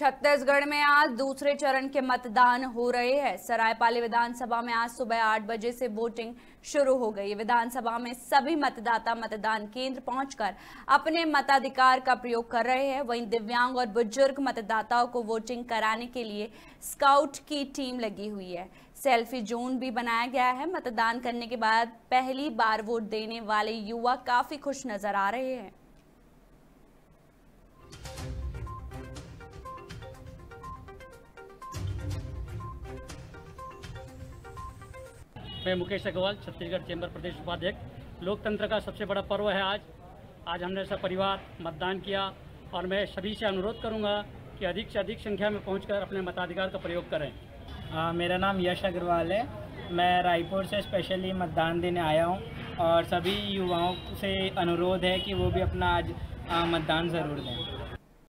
छत्तीसगढ़ में आज दूसरे चरण के मतदान हो रहे हैं सरायपाली विधानसभा में आज सुबह आठ बजे से वोटिंग शुरू हो गई विधानसभा में सभी मतदाता मतदान केंद्र पहुंचकर अपने मताधिकार का प्रयोग कर रहे हैं वहीं दिव्यांग और बुजुर्ग मतदाताओं को वोटिंग कराने के लिए स्काउट की टीम लगी हुई है सेल्फी जोन भी बनाया गया है मतदान करने के बाद पहली बार वोट देने वाले युवा काफी खुश नजर आ रहे हैं मैं मुकेश अग्रवाल छत्तीसगढ़ चैम्बर प्रदेश उपाध्यक्ष लोकतंत्र का सबसे बड़ा पर्व है आज आज हमने सब परिवार मतदान किया और मैं सभी से अनुरोध करूंगा कि अधिक से अधिक संख्या में पहुंचकर अपने मताधिकार का प्रयोग करें आ, मेरा नाम यश अग्रवाल है मैं रायपुर से स्पेशली मतदान देने आया हूँ और सभी युवाओं से अनुरोध है कि वो भी अपना आज मतदान ज़रूर दें